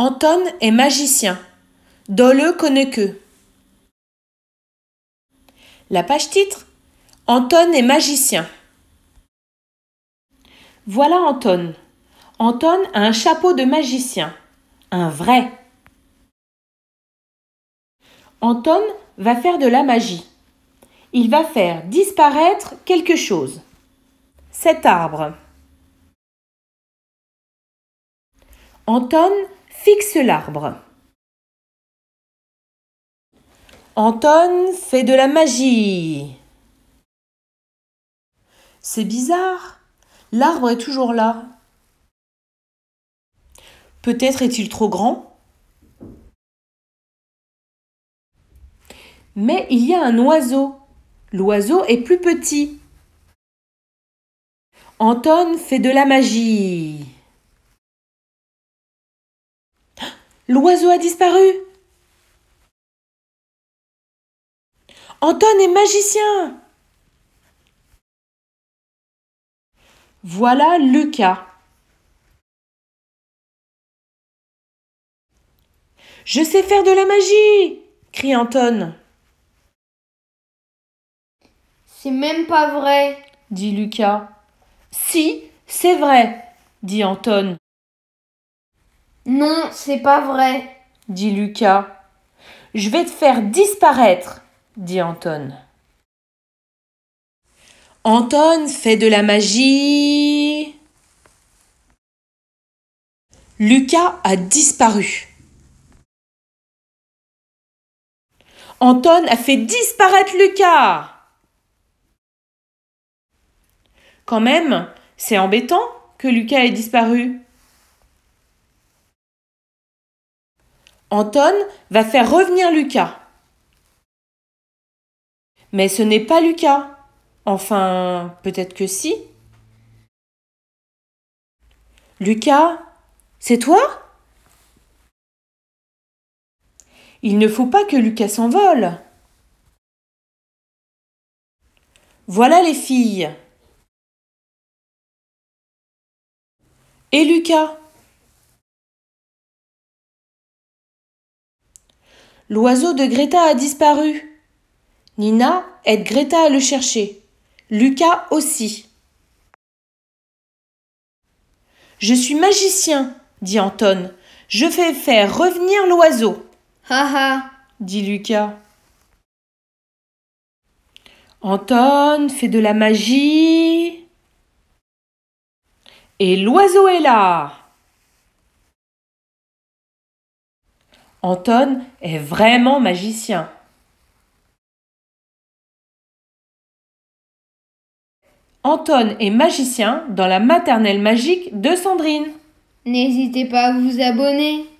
Anton est magicien. Dole connaît que. La page titre Anton est magicien. Voilà Anton. Anton a un chapeau de magicien. Un vrai. Anton va faire de la magie. Il va faire disparaître quelque chose. Cet arbre. Anton fixe l'arbre. Anton fait de la magie. C'est bizarre. L'arbre est toujours là. Peut-être est-il trop grand Mais il y a un oiseau. L'oiseau est plus petit. Anton fait de la magie. L'oiseau a disparu. Anton est magicien. Voilà Lucas. Je sais faire de la magie crie Anton. C'est même pas vrai, dit Lucas. Si, c'est vrai, dit Anton. Non, c'est pas vrai, dit Lucas. Je vais te faire disparaître, dit Anton. Anton fait de la magie. Lucas a disparu. Anton a fait disparaître Lucas. Quand même, c'est embêtant que Lucas ait disparu. Anton va faire revenir Lucas. Mais ce n'est pas Lucas. Enfin, peut-être que si. Lucas, c'est toi Il ne faut pas que Lucas s'envole. Voilà les filles. Et Lucas L'oiseau de Greta a disparu. Nina aide Greta à le chercher. Lucas aussi. Je suis magicien, dit Anton. Je fais faire revenir l'oiseau. Ha ha, dit Lucas. Anton fait de la magie. Et l'oiseau est là. Anton est vraiment magicien. Anton est magicien dans la maternelle magique de Sandrine. N'hésitez pas à vous abonner.